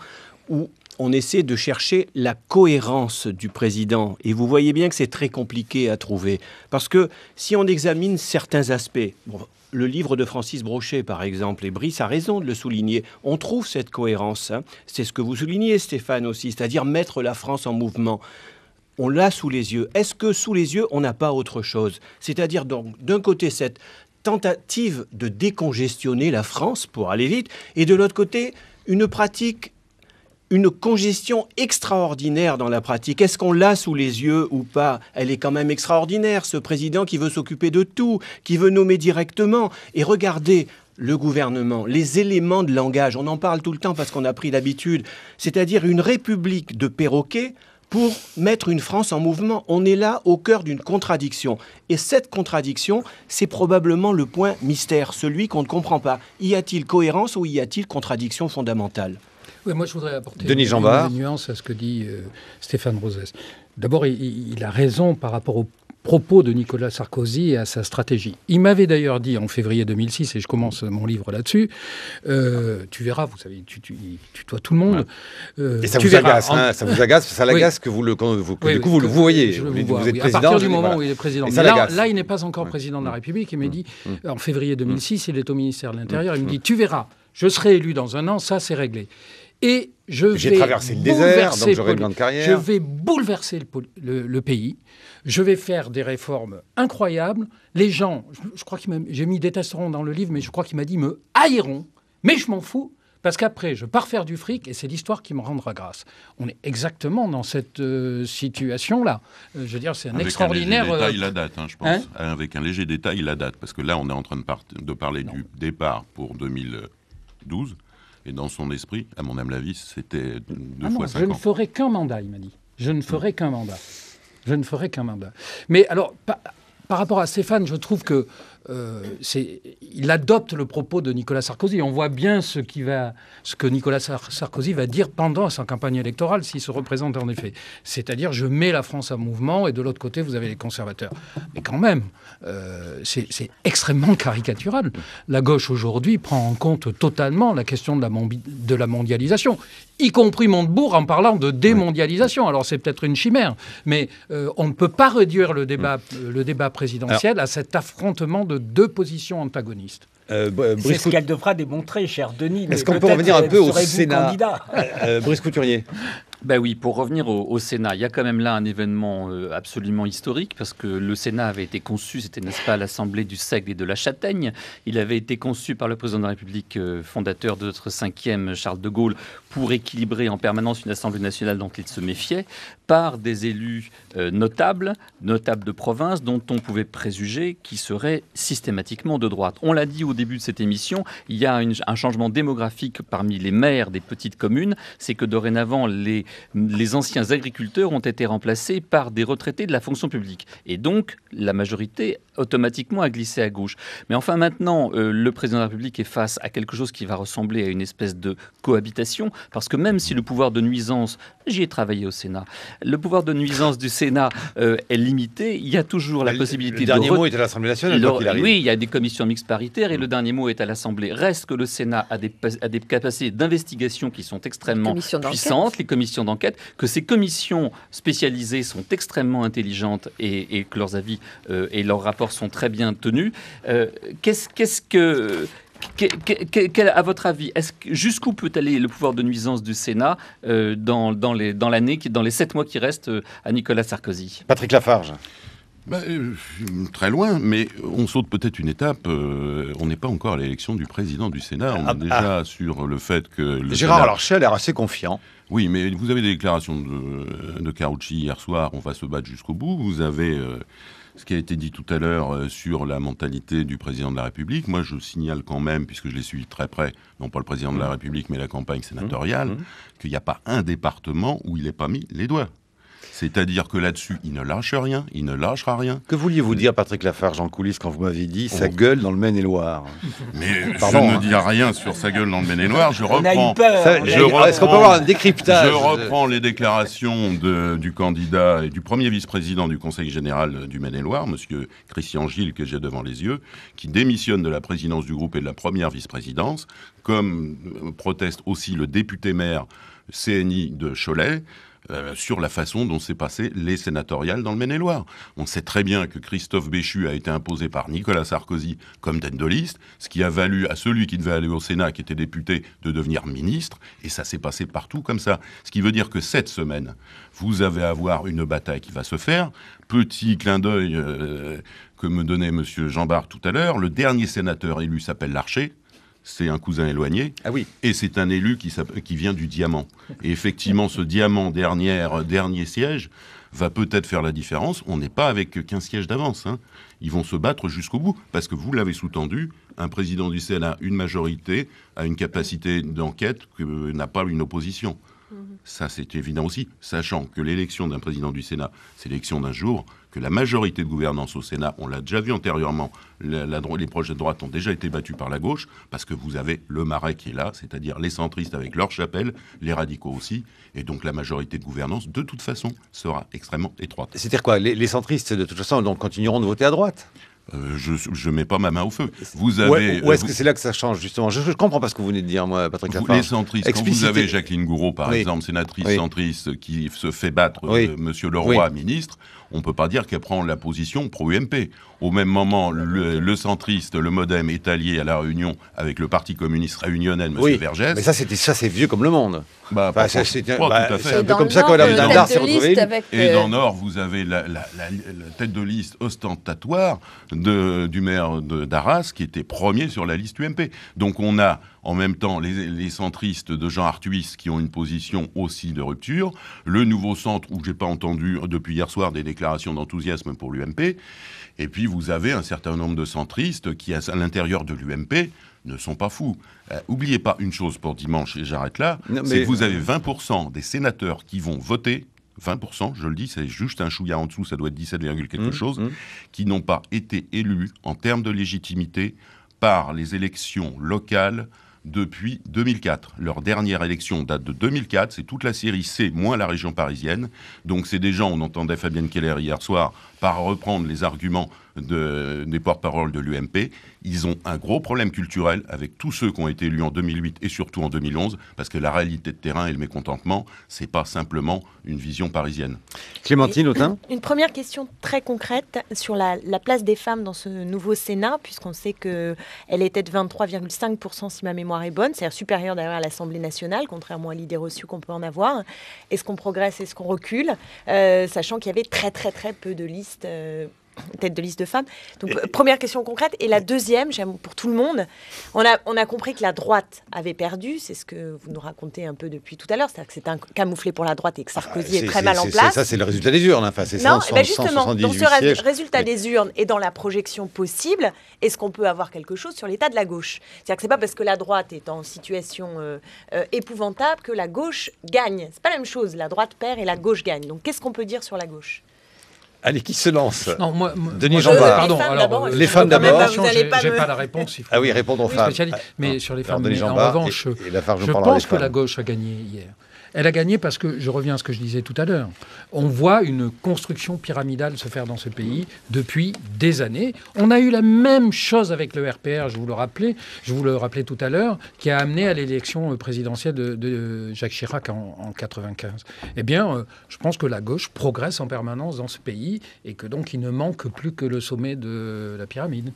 où on essaie de chercher la cohérence du président. Et vous voyez bien que c'est très compliqué à trouver. Parce que si on examine certains aspects, le livre de Francis Brochet, par exemple, et Brice a raison de le souligner, on trouve cette cohérence. Hein. C'est ce que vous soulignez, Stéphane, aussi, c'est-à-dire mettre la France en mouvement on l'a sous les yeux. Est-ce que sous les yeux, on n'a pas autre chose C'est-à-dire, donc, d'un côté, cette tentative de décongestionner la France pour aller vite, et de l'autre côté, une pratique une congestion extraordinaire dans la pratique. Est-ce qu'on l'a sous les yeux ou pas Elle est quand même extraordinaire, ce président qui veut s'occuper de tout, qui veut nommer directement. Et regardez, le gouvernement, les éléments de langage, on en parle tout le temps parce qu'on a pris l'habitude, c'est-à-dire une république de perroquets pour mettre une France en mouvement. On est là au cœur d'une contradiction. Et cette contradiction, c'est probablement le point mystère, celui qu'on ne comprend pas. Y a-t-il cohérence ou y a-t-il contradiction fondamentale oui, moi je voudrais apporter une, nuance à ce que dit euh, Stéphane Rosès. D'abord, il, a raison par rapport aux propos de Nicolas Sarkozy et à sa stratégie. Il m'avait d'ailleurs dit en février 2006, et je commence mon livre là-dessus, euh, tu verras, vous savez, tu, tu, tout le monde. Euh, et hein, ça, vous agace, ça vous agace, ça l'agace que vous le, du coup vous le voyez. vous, êtes président. À partir du moment où il est président. là, là, il n'est pas encore président de la mm. République. Il m'a mm. dit, mm. en février 2006, il est au ministère de l'Intérieur, il me dit, tu verras, je serai élu dans un an, ça c'est réglé et je vais bouleverser le, pays. Je vais faire des réformes incroyables. Les gens, je, crois qu'il m'a, j'ai mis détesteront dans le livre, mais je crois qu'il m'a dit me haïront. Mais je m'en fous parce qu'après, je pars faire du fric et c'est l'histoire qui me rendra grâce. On est exactement dans cette euh, situation-là. Euh, je veux dire, c'est un extraordinaire. Avec un léger détail, euh, la date, hein, je pense. Hein avec un léger détail, la date. Parce que là, on est en train de, parler du départ pour 2012. Et dans son esprit, à mon âme la vie, c'était deux ah fois je ne ferai qu'un mandat, il m'a dit. Je ne mmh. ferai qu'un mandat. Je ne ferai qu'un mandat. Mais alors, par rapport à Stéphane, je trouve que euh, il adopte le propos de Nicolas Sarkozy. On voit bien ce, que Nicolas Sarkozy va dire pendant sa campagne électorale, s'il se représente en effet. C'est-à-dire, je mets la France en mouvement et de l'autre côté, vous avez les conservateurs. Mais quand même, euh, c'est extrêmement caricatural. La gauche aujourd'hui prend en compte totalement la question de la, mondialisation, y compris Montebourg en parlant de démondialisation. Alors c'est peut-être une chimère, mais euh, on ne peut pas réduire le débat, le débat présidentiel à cet affrontement de deux positions antagonistes. Euh, euh, c'est ce qu'elle devra démontrer, cher Denis. Est-ce qu'on peut revenir un peu au Sénat euh, Brice Couturier ben oui, pour revenir au, Sénat, il y a quand même là un événement euh, absolument historique parce que le Sénat avait été conçu, c'était n'est-ce pas l'Assemblée du Seigle et de la Châtaigne. Il avait été conçu par le président de la République, euh, fondateur de notre cinquième Charles de Gaulle, pour équilibrer en permanence une Assemblée nationale dont il se méfiait, par des élus euh, notables, notables de province, dont on pouvait préjuger qu'ils seraient systématiquement de droite. On l'a dit au début de cette émission, il y a un changement démographique parmi les maires des petites communes, c'est que dorénavant les les anciens agriculteurs ont été remplacés par des retraités de la fonction publique. Et donc, la majorité automatiquement a glissé à gauche. Mais enfin, maintenant, euh, le président de la République est face à quelque chose qui va ressembler à une espèce de cohabitation, parce que même si le pouvoir de nuisance, j'y ai travaillé au Sénat, le pouvoir de nuisance du Sénat euh, est limité, il y a toujours la possibilité de... Le dernier mot est à l'Assemblée nationale. Le, oui, il y a des commissions mixtes paritaires et le dernier mot est à l'Assemblée. Reste que le Sénat a des, a des capacités d'investigation qui sont extrêmement puissantes, les commissions d'enquête, que ces commissions spécialisées sont extrêmement intelligentes et, que leurs avis euh, et leurs rapports sont très bien tenus. Euh, qu'est-ce, que à votre avis, jusqu'où peut aller le pouvoir de nuisance du Sénat euh, dans, dans, les, dans l'année, dans les sept mois qui restent à Nicolas Sarkozy Patrick Lafarge. Bah, euh, très loin, mais on saute peut-être une étape. Euh, on n'est pas encore à l'élection du président du Sénat. On ah, est ah. déjà sur le fait que... Le Gérard Sénat... assez confiant. Oui, mais vous avez des déclarations de, Carucci euh, hier soir, on va se battre jusqu'au bout. Vous avez ce qui a été dit tout à l'heure sur la mentalité du président de la République. Moi, je signale quand même, puisque je l'ai suivi très près, non pas le président de la mmh. République, mais la campagne mmh. sénatoriale, mmh. qu'il n'y a pas un département où il n'ait pas mis les doigts. C'est-à-dire que là-dessus, il ne lâche rien, il ne lâchera rien. Que vouliez-vous dire, Patrick Lafarge, en coulisses, quand vous m'avez dit sa oh. gueule dans le Maine-et-Loire Mais je ne hein. dis rien sur sa gueule dans le Maine-et-Loire, je reprends. Est-ce qu'on peut avoir un décryptage Je reprends les déclarations du candidat et du premier vice-président du Conseil général du Maine-et-Loire, monsieur Christian Gilles, que j'ai devant les yeux, qui démissionne de la présidence du groupe et de la première vice-présidence, comme proteste aussi le député-maire CNI de Cholet. Euh, sur la façon dont s'est passé les sénatoriales dans le Maine-et-Loire. On sait très bien que Christophe Béchu a été imposé par Nicolas Sarkozy comme tête ce qui a valu à celui qui devait aller au Sénat, qui était député, de devenir ministre, et ça s'est passé partout comme ça. Ce qui veut dire que cette semaine, vous avez à avoir une bataille qui va se faire. Petit clin d'œil euh, que me donnait M. jean bart tout à l'heure, le dernier sénateur élu s'appelle Larcher c'est un cousin éloigné. Ah oui. Et c'est un élu qui, vient du diamant. Et effectivement, ce diamant, euh, dernier siège, va peut-être faire la différence. On n'est pas avec 15 sièges d'avance. Hein. Ils vont se battre jusqu'au bout. Parce que vous l'avez sous-tendu, un président du Sénat, une majorité, a une capacité d'enquête que euh, n'a pas une opposition. Mhm. Ça, c'est évident aussi, sachant que l'élection d'un président du Sénat, c'est l'élection d'un jour, que la majorité de gouvernance au Sénat, on l'a déjà vu antérieurement, les projets de droite ont déjà été battus par la gauche, parce que vous avez le marais qui est là, c'est-à-dire les centristes avec leur chapelle, les radicaux aussi, et donc la majorité de gouvernance, de toute façon, sera extrêmement étroite. C'est-à-dire quoi les, centristes, de toute façon, donc, continueront de voter à droite euh, je ne mets pas ma main au feu. Vous avez, ou est-ce euh, que c'est là que ça change, justement je, ne comprends pas ce que vous venez de dire, moi, Patrick vous, Les centristes, quand vous avez Jacqueline Gouraud, par exemple, sénatrice centriste, qui se fait battre euh, monsieur Le M. Leroy, ministre, on ne peut pas dire qu'elle prend la position pro-UMP. Au même moment, le, centriste, le modem, est allié à la réunion avec le Parti communiste réunionnel, M. Vergès. Mais ça, c'est vieux comme le monde. c'est un peu comme ça qu'on a tête s'est Et dans euh, Nord, vous avez la, tête de liste ostentatoire du maire d'Arras, qui était premier sur la liste UMP. Donc on a en même temps les, centristes de Jean Arthuis qui ont une position aussi de rupture, le nouveau centre où j'ai pas entendu depuis hier soir des déclarations d'enthousiasme pour l'UMP, et puis vous avez un certain nombre de centristes qui à l'intérieur de l'UMP ne sont pas fous. N'oubliez euh, oubliez pas une chose pour dimanche, et j'arrête là, c'est que vous euh, avez 20% des sénateurs qui vont voter 20%, je le dis, c'est juste un chouïa en dessous, ça doit être 17, quelque mmh, chose, mmh. qui n'ont pas été élus en termes de légitimité par les élections locales depuis 2004. Leur dernière élection date de 2004, c'est toute la série C, moins la région parisienne. Donc c'est des gens, on entendait Fabienne Keller hier soir, par reprendre les arguments de, des porte-parole de l'UMP, ils ont un gros problème culturel avec tous ceux qui ont été élus en 2008 et surtout en 2011, parce que la réalité de terrain et le mécontentement, c'est pas simplement une vision parisienne. Clémentine Autain Une première question très concrète sur la, place des femmes dans ce nouveau Sénat, puisqu'on sait qu'elle était de 23,5% si ma mémoire est bonne, c'est-à-dire supérieure d'ailleurs à l'Assemblée nationale, contrairement à l'idée reçue qu'on peut en avoir. Est-ce qu'on progresse, est-ce qu'on recule, euh, sachant qu'il y avait très très très peu de listes euh, tête de liste de femmes. Donc, première question concrète. Et la deuxième, j'aime pour tout le monde, on a, on a compris que la droite avait perdu. C'est ce que vous nous racontez un peu depuis tout à l'heure. C'est-à-dire que c'est un camouflé pour la droite et que ah, Sarkozy est, très mal en place. Ça, c'est le résultat des urnes. c'est non, bah, justement, dans ce résultat des urnes et dans la projection possible, est-ce qu'on peut avoir quelque chose sur l'état de la gauche C'est-à-dire que c'est pas parce que la droite est en situation euh, euh, épouvantable que la gauche gagne. C'est pas la même chose. La droite perd et la gauche gagne. Donc, qu'est-ce qu'on peut dire sur la gauche Allez, qui se lance Non, moi, Denis Jean Pardon, les femmes alors, les femmes d'abord. Euh, pas la réponse. ah oui, répondre aux femmes. Mais ah. sur les femmes, en revanche, je pense que la gauche a gagné hier. Elle a gagné parce que, je reviens à ce que je disais tout à l'heure, on voit une construction pyramidale se faire dans ce pays depuis des années. On a eu la même chose avec le RPR, je vous le rappelais, je vous le rappelais tout à l'heure, qui a amené à l'élection présidentielle de, Jacques Chirac en, en 95. Eh bien, euh, je pense que la gauche progresse en permanence dans ce pays et que donc il ne manque plus que le sommet de la pyramide.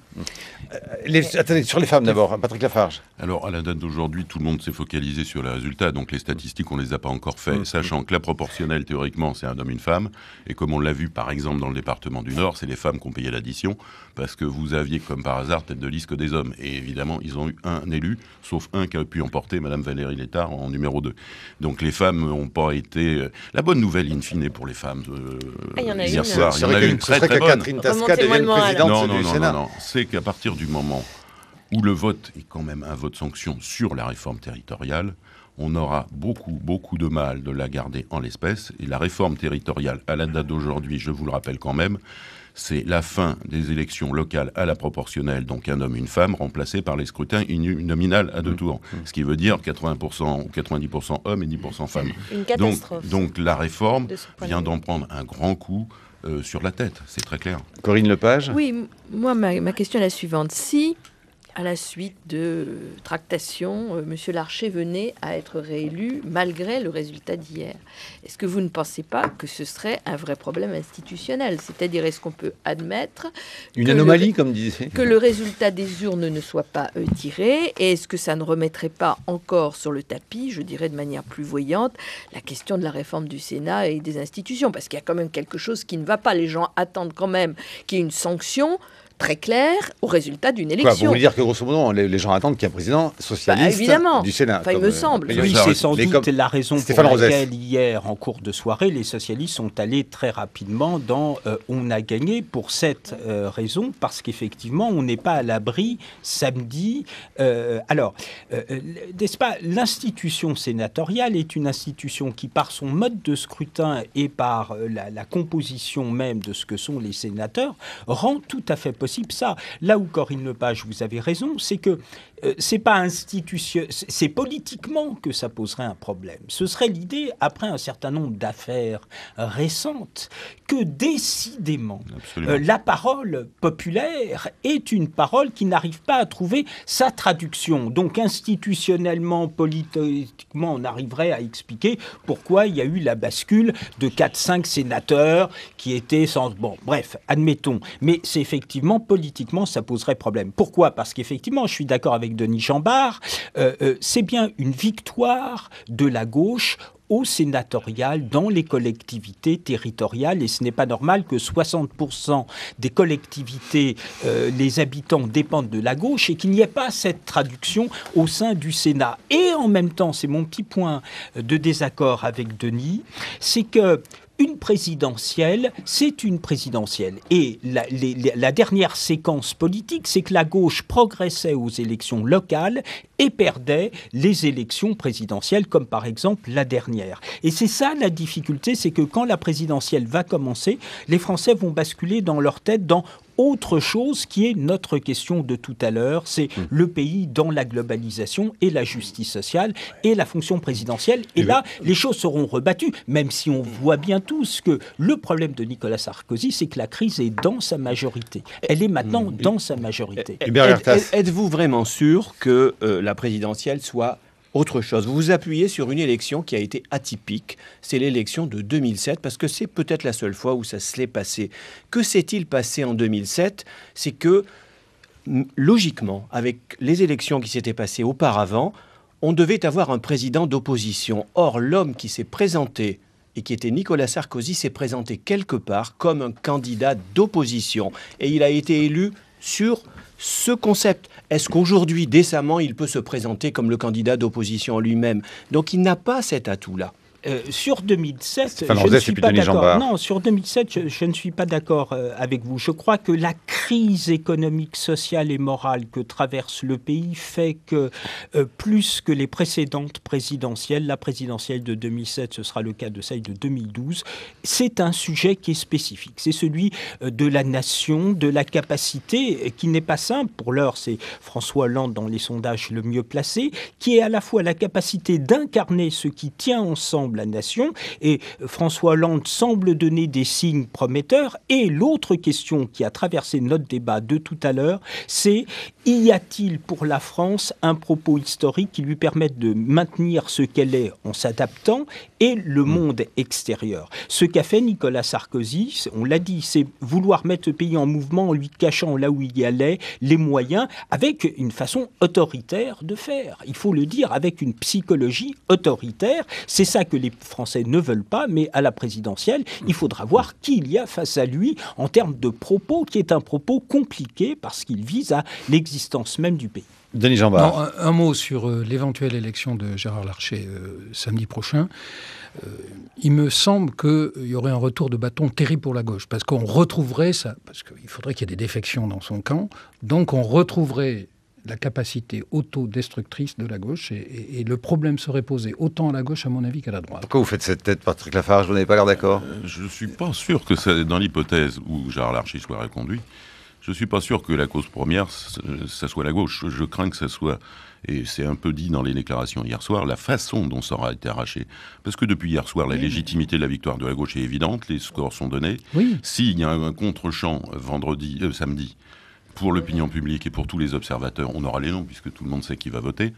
Euh, attendez, sur les femmes d'abord, hein, Patrick Lafarge. Alors, à la date d'aujourd'hui, tout le monde s'est focalisé sur les résultats, donc les statistiques, on les a pas encore fait, mm. sachant que la proportionnelle, théoriquement, c'est un homme, une femme. Et comme on l'a vu, par exemple, dans le département du Nord, c'est les femmes qui ont payé l'addition, parce que vous aviez, comme par hasard, tête de liste que des hommes. Et évidemment, ils ont eu un élu, sauf un qui a pu emporter Madame Valérie Létard en numéro 2. Donc les femmes n'ont pas été. Euh, la bonne nouvelle, in fine, pour les femmes, euh, ah, y en a hier une. soir, il y en a une très, très, bonne. non, Non, non, c'est qu'à partir du moment où le vote est quand même un vote sanction sur la réforme territoriale, on aura beaucoup, beaucoup de mal de la garder en l'espèce. Et la réforme territoriale, à la date d'aujourd'hui, je vous le rappelle quand même, c'est la fin des élections locales à la proportionnelle, donc un homme, une femme, remplacées par les scrutins nominales à deux mmh. tours. Mmh. Ce qui veut dire 80% ou 90% hommes et 10% femmes. Donc, la réforme vient d'en prendre un grand coup. Euh, sur la tête, c'est très clair. Corinne Lepage Oui, moi, ma, ma question est la suivante. Si à la suite de tractations, euh, M. Larcher venait à être réélu malgré le résultat d'hier. Est-ce que vous ne pensez pas que ce serait un vrai problème institutionnel C'est-à-dire, est-ce qu'on peut admettre une anomalie, comme disait que le résultat des urnes ne soit pas euh, tiré Et est-ce que ça ne remettrait pas encore sur le tapis, je dirais de manière plus voyante, la question de la réforme du Sénat et des institutions Parce qu'il y a quand même quelque chose qui ne va pas. Les gens attendent quand même qu'il y ait une sanction très clair au résultat d'une élection. vous voulez dire que grosso modo, les, gens attendent qu'il y ait un président socialiste bah, du Sénat enfin, Il me euh, semble. c'est sans doute la raison pour laquelle hier, en cours de soirée, les socialistes sont allés très rapidement dans euh, On a gagné pour cette euh, raison, parce qu'effectivement, on n'est pas à l'abri samedi. alors, n'est-ce pas, l'institution sénatoriale est une institution qui, par son mode de scrutin et par la composition même de ce que sont les sénateurs, rend tout à fait possible Là où Corinne Lepage, vous avez raison, c'est que euh, c'est pas institutionnel, c'est politiquement que ça poserait un problème. Ce serait l'idée, après un certain nombre d'affaires récentes, que décidément euh, la parole populaire est une parole qui n'arrive pas à trouver sa traduction. Donc institutionnellement, politiquement, on arriverait à expliquer pourquoi il y a eu la bascule de 4-5 sénateurs qui étaient sans... Bon, bref, admettons. Mais c'est effectivement, politiquement, ça poserait problème. Pourquoi Parce qu'effectivement, je suis d'accord avec denis Denis Jambard, euh, euh, c'est bien une victoire de la gauche au sénatorial dans les collectivités territoriales et ce n'est pas normal que 60% des collectivités, euh, les habitants dépendent de la gauche et qu'il n'y ait pas cette traduction au sein du Sénat. Et en même temps, c'est mon petit point de désaccord avec Denis, c'est que une présidentielle, c'est une présidentielle. Et la, dernière séquence politique, c'est que la gauche progressait aux élections locales et perdait les élections présidentielles, comme par exemple la dernière. Et c'est ça la difficulté, c'est que quand la présidentielle va commencer, les Français vont basculer dans leur tête dans autre chose qui est notre question de tout à l'heure, c'est hmm. le pays dans la globalisation et la justice sociale et la fonction présidentielle. Et, eh là, ben, les choses seront rebattues, même si on voit bien tous que le problème de Nicolas Sarkozy, c'est que la crise est dans sa majorité. Elle est maintenant hmm. dans sa majorité. Êtes-vous vraiment sûr que euh, la présidentielle soit autre chose. Vous vous appuyez sur une élection qui a été atypique, c'est l'élection de 2007, parce que c'est peut-être la seule fois où ça se l'est passé. Que s'est-il passé en 2007 C'est que, logiquement, avec les élections qui s'étaient passées auparavant, on devait avoir un président d'opposition. Or, l'homme qui s'est présenté et qui était Nicolas Sarkozy s'est présenté quelque part comme un candidat d'opposition. Et il a été élu sur ce concept. Est-ce qu'aujourd'hui, décemment, il peut se présenter comme le candidat d'opposition en lui-même Donc il n'a pas cet atout-là. Euh, sur 2007, je ne suis pas d'accord. Non, sur 2007, je, ne suis pas d'accord avec vous. Je crois que la crise économique, sociale et morale que traverse le pays fait que euh, plus que les précédentes présidentielles, la présidentielle de 2007, ce sera le cas de celle de 2012, c'est un sujet qui est spécifique. C'est celui euh, de la nation, de la capacité, qui n'est pas simple. Pour l'heure, c'est François Hollande dans les sondages le mieux placé, qui est à la fois la capacité d'incarner ce qui tient ensemble la nation. Et François Hollande semble donner des signes prometteurs. Et l'autre question qui a traversé notre débat de tout à l'heure, c'est y a-t-il pour la France un propos historique qui lui permette de maintenir ce qu'elle est en s'adaptant et le hmm. monde extérieur Ce qu'a fait Nicolas Sarkozy, on l'a dit, c'est vouloir mettre le pays en mouvement en lui cachant là où il y allait les moyens avec une façon autoritaire de faire. Il faut le dire, avec une psychologie autoritaire. C'est ça que les Français ne veulent pas, mais à la présidentielle, il faudra voir qui il y a face à lui en termes de propos, qui est un propos compliqué parce qu'il vise à l'existence même du pays. Denis un, mot sur euh, l'éventuelle élection de Gérard Larcher euh, samedi prochain. Euh, il me semble qu'il y aurait un retour de bâton terrible pour la gauche, parce qu'on retrouverait ça, parce qu'il faudrait qu'il y ait des défections dans son camp, donc on retrouverait la capacité autodestructrice de la gauche. Et, le problème serait posé autant à la gauche, à mon avis, qu'à la droite. Pourquoi vous faites cette tête, Patrick Lafarge Vous n'avez pas l'air d'accord euh, Je ne suis pas sûr que, ça, dans l'hypothèse où Gérard Larcher soit reconduit, je ne suis pas sûr que la cause première, ça soit la gauche. Je crains que ça soit, et c'est un peu dit dans les déclarations hier soir, la façon dont ça aura été arraché. Parce que depuis hier soir, la légitimité de la victoire de la gauche est évidente, les scores sont donnés. Oui. S'il y a un contre-champ vendredi, euh, samedi, pour l'opinion publique et pour tous les observateurs, on aura les noms puisque tout le monde sait qui va voter.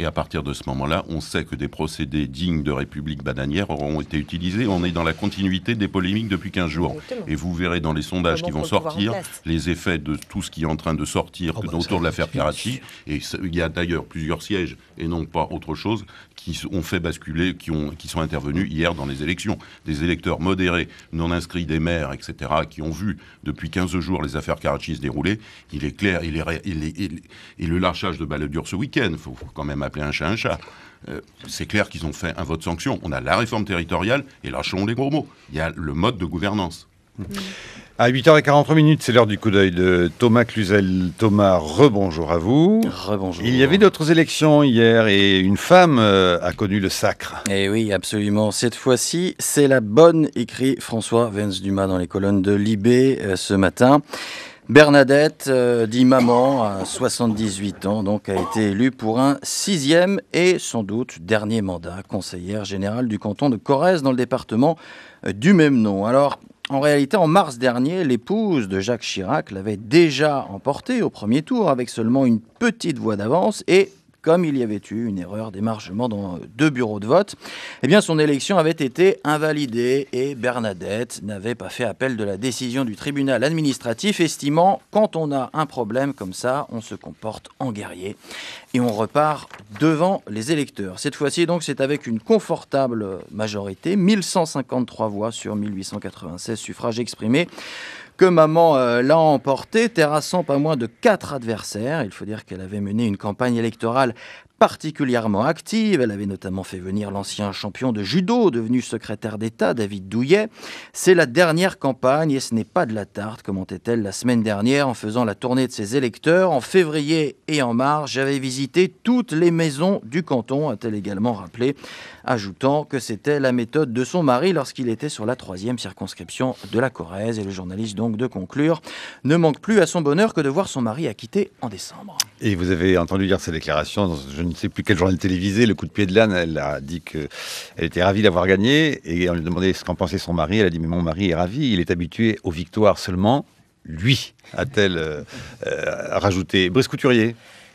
Et à partir de ce moment-là, on sait que des procédés dignes de République bananière auront été utilisés. On est dans la continuité des polémiques depuis 15 jours. Et vous verrez dans les sondages qui vont sortir les effets de tout ce qui est en train de sortir oh, bah, autour de l'affaire Karachi. Et il y a d'ailleurs plusieurs sièges, et non pas autre chose, qui ont fait basculer, qui, sont intervenus hier dans les élections. Des électeurs modérés, non inscrits des maires, etc., qui ont vu depuis 15 jours les affaires Karachi se dérouler. Il est clair, il est, il et le lâchage de Balladur ce week-end, il faut quand même appeler un chat un chat. Euh, c'est clair qu'ils ont fait un vote sanction. On a la réforme territoriale, et lâchons les gros mots, il y a le mode de gouvernance. À 8h43, c'est l'heure du coup d'œil de Thomas Cluzel. Thomas, rebonjour à vous. Rebonjour. Il y avait d'autres élections hier et une femme euh, a connu le sacre. Eh oui, absolument. Cette fois-ci, c'est la bonne, écrit François Vence-Dumas dans les colonnes de Libé euh, ce matin. Bernadette, euh, dit maman, à 78 ans, donc a été élue pour un sixième et sans doute dernier mandat conseillère générale du canton de Corrèze dans le département euh, du même nom. Alors, en réalité, en mars dernier, l'épouse de Jacques Chirac l'avait déjà emporté au premier tour avec seulement une petite voix d'avance et comme il y avait eu une erreur d'émargement dans deux bureaux de vote, eh bien son élection avait été invalidée et Bernadette n'avait pas fait appel de la décision du tribunal administratif, estimant quand on a un problème comme ça, on se comporte en guerrier et on repart devant les électeurs. Cette fois-ci, donc, c'est avec une confortable majorité, 1153 voix sur 1896 suffrages exprimés que maman euh, l'a emporté, terrassant pas moins de quatre adversaires. Il faut dire qu'elle avait mené une campagne électorale particulièrement active. Elle avait notamment fait venir l'ancien champion de judo, devenu secrétaire d'État, David Douillet. C'est la dernière campagne et ce n'est pas de la tarte, commentait-elle la semaine dernière en faisant la tournée de ses électeurs. En février et en mars, j'avais visité toutes les maisons du canton, a-t-elle également rappelé, ajoutant que c'était la méthode de son mari lorsqu'il était sur la troisième circonscription de la Corrèze. Et le journaliste donc de conclure, ne manque plus à son bonheur que de voir son mari acquitté en décembre. Et vous avez entendu dire ces déclarations dans une ne sais plus quel journal télévisé, le coup de pied de l'âne, elle a dit qu'elle était ravie d'avoir gagné. Et on lui demandait ce qu'en pensait son mari. Elle a dit Mais mon mari est ravi, il est habitué aux victoires seulement. Lui, a-t-elle euh, euh, rajouté. Brice Couturier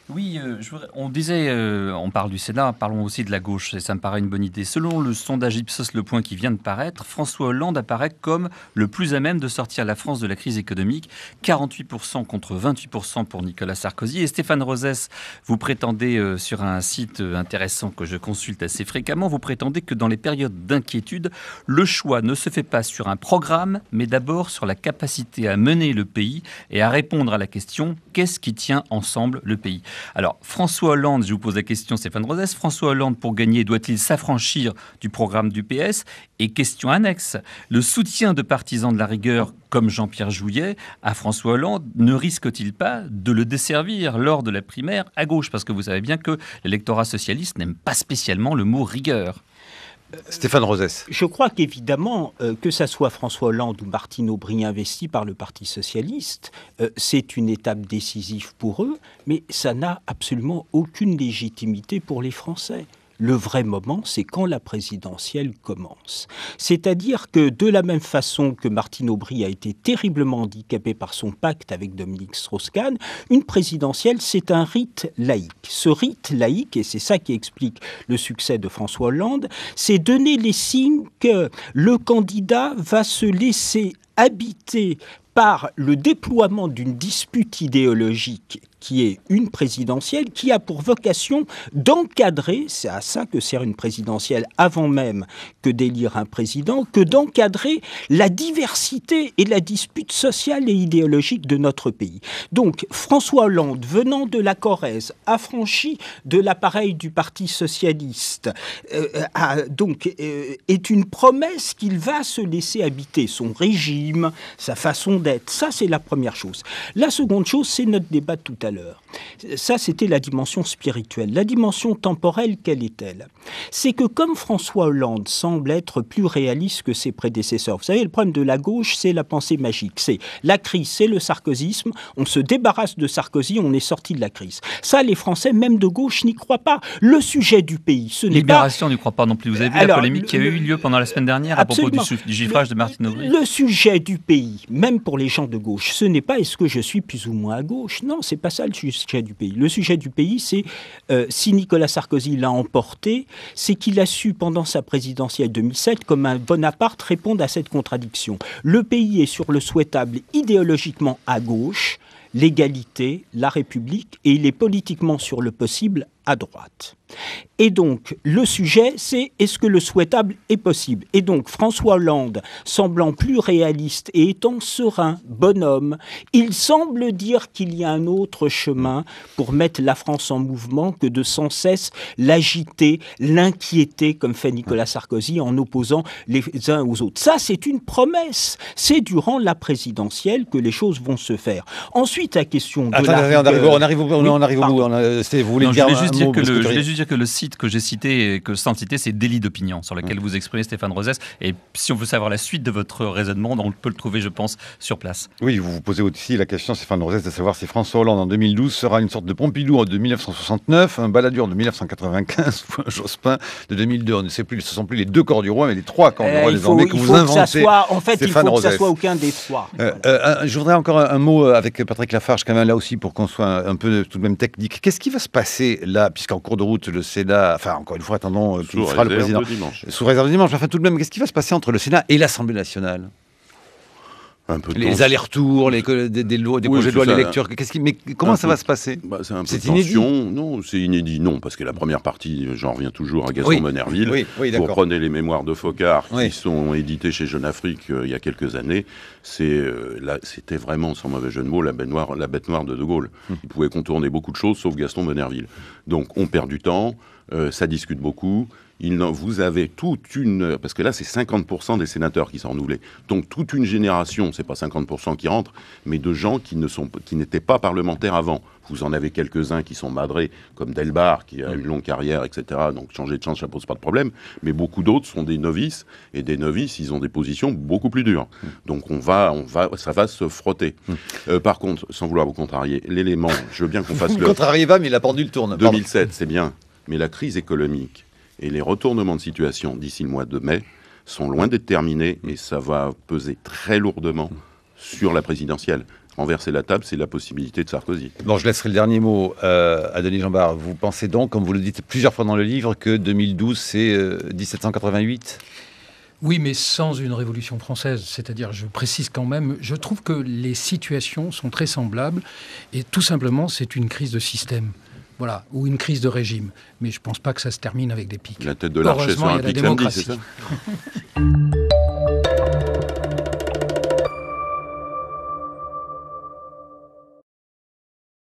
oui, euh, on disait, euh, on parle du Sénat, parlons aussi de la gauche, et ça me paraît une bonne idée. Selon le sondage Ipsos Le Point qui vient de paraître, François Hollande apparaît comme le plus à même de sortir la France de la crise économique. 48% contre 28% pour Nicolas Sarkozy. Et Stéphane Rosès, vous prétendez euh, sur un site intéressant que je consulte assez fréquemment, vous prétendez que dans les périodes d'inquiétude, le choix ne se fait pas sur un programme, mais d'abord sur la capacité à mener le pays et à répondre à la question qu'est-ce qui tient ensemble le pays alors, François Hollande, je vous pose la question, Stéphane Rosès, François Hollande, pour gagner, doit-il s'affranchir du programme du PS Et question annexe, le soutien de partisans de la rigueur comme Jean-Pierre Jouyet à François Hollande ne risque-t-il pas de le desservir lors de la primaire à gauche Parce que vous savez bien que l'électorat socialiste n'aime pas spécialement le mot rigueur. Euh, Stéphane Rosès. Je crois qu'évidemment, euh, que ce soit François Hollande ou Martine Aubry investi par le Parti socialiste, euh, c'est une étape décisive pour eux, mais ça n'a absolument aucune légitimité pour les Français. Le vrai moment, c'est quand la présidentielle commence. C'est-à-dire que de la même façon que Martine Aubry a été terriblement handicapée par son pacte avec Dominique Strauss-Kahn, une présidentielle, c'est un rite laïque. Ce rite laïque, et c'est ça qui explique le succès de François Hollande, c'est donner les signes que le candidat va se laisser habiter par le déploiement d'une dispute idéologique qui est une présidentielle qui a pour vocation d'encadrer, c'est à ça que sert une présidentielle avant même que d'élire un président, que d'encadrer la diversité et la dispute sociale et idéologique de notre pays. Donc François Hollande, venant de la Corrèze, affranchi de l'appareil du Parti socialiste, euh, donc, euh, est une promesse qu'il va se laisser habiter, son régime, sa façon d'être. Ça, c'est la première chose. La seconde chose, c'est notre débat tout à l'heure. Ça, c'était la dimension spirituelle. La dimension temporelle, quelle est-elle C'est que comme François Hollande semble être plus réaliste que ses prédécesseurs, vous savez, le problème de la gauche, c'est la pensée magique. C'est la crise, c'est le sarkozisme. On se débarrasse de Sarkozy, on est sorti de la crise. Ça, les Français, même de gauche, n'y croient pas. Le sujet du pays, ce n'est pas... Libération n'y croit pas non plus. Vous avez vu la polémique qui avait eu lieu pendant la semaine dernière à propos du, du de Martine Aubry Le sujet du pays, même pour les gens de gauche, ce n'est pas est-ce que je suis plus ou moins à gauche. Non, c'est pas ça le sujet du pays. Le sujet du pays, c'est euh, si Nicolas Sarkozy l'a emporté, c'est qu'il a su, pendant sa présidentielle 2007, comme un Bonaparte, répondre à cette contradiction. Le pays est sur le souhaitable idéologiquement à gauche, l'égalité, la République, et il est politiquement sur le possible à droite. Et donc, le sujet, c'est est-ce que le souhaitable est possible Et donc, François Hollande, semblant plus réaliste et étant serein, bonhomme, il semble dire qu'il y a un autre chemin pour mettre la France en mouvement que de sans cesse l'agiter, l'inquiéter, comme fait Nicolas Sarkozy, en opposant les uns aux autres. Ça, c'est une promesse. C'est durant la présidentielle que les choses vont se faire. Ensuite, la question de... la... on arrive, on arrive, juste je voulais juste dire que le site que j'ai cité, que sans citer, c'est Délit d'opinion, sur lequel mm. vous exprimez Stéphane Rosès. Et si on veut savoir la suite de votre raisonnement, on peut le trouver, je pense, sur place. Oui, vous vous posez aussi la question, Stéphane Rosès, de savoir si François Hollande en 2012 sera une sorte de Pompidou de 1969, un baladur de 1995 ou un Jospin de 2002. ne sait plus, ce ne sont plus les deux corps du roi, mais les trois corps du roi eh, désormais que vous inventez. Que en fait, il faut que ça soit aucun des trois. Euh, euh, je voudrais encore un, mot avec Patrick Lafarge, quand même, là aussi, pour qu'on soit un, un peu tout de même technique. Qu'est-ce qui va se passer là puisqu'en cours de route, le Sénat, enfin encore une fois, attendons qu'il euh, sera le président. Sous réserve de dimanche. Enfin tout de même, qu'est-ce qui va se passer entre le Sénat et l'Assemblée nationale peu les allers-retours, les, des, lois, des oui, de loi, les lectures. qui, mais comment ça va se passer bah, C'est inédit. Non, c'est inédit. Non, parce que la première partie, j'en reviens toujours à Gaston oui, Monerville. vous reprenez les mémoires de Focard qui sont éditées chez Jeune Afrique euh, il y a quelques années. C'est euh, c'était vraiment, sans mauvais jeu de mots, la, bête noire de De Gaulle. Hum. Il pouvait contourner beaucoup de choses, sauf Gaston Monerville. Donc, on perd du temps. Euh, ça discute beaucoup vous avez toute une... Parce que là, c'est 50% des sénateurs qui sont renouvelés. Donc toute une génération, c'est pas 50% qui rentrent, mais de gens qui n'étaient pas parlementaires avant. Vous en avez quelques-uns qui sont madrés, comme Delbar, qui a mm. une longue carrière, etc. Donc changer de chance, ça pose pas de problème. Mais beaucoup d'autres sont des novices, et des novices, ils ont des positions beaucoup plus dures. Mm. Donc on va, on va, ça va se frotter. Mm. Euh, par contre, sans vouloir vous contrarier, l'élément, je veux bien qu'on fasse le. Contrariez pas, mais la pendule tourne. 2007, c'est bien, mais la crise économique et les retournements de situation d'ici le mois de mai sont loin d'être terminés et ça va peser très lourdement sur la présidentielle. Enverser la table, c'est la possibilité de Sarkozy. Bon, je laisserai le dernier mot euh, à Denis Jambard. Vous pensez donc, comme vous le dites plusieurs fois dans le livre, que 2012, c'est 1788 euh, oui, mais sans une révolution française. C'est-à-dire, je précise quand même, je trouve que les situations sont très semblables et tout simplement, c'est une crise de système. Voilà, ou une crise de régime. Mais je ne pense pas que ça se termine avec des pics. La tête de l'archer sur un pic c'est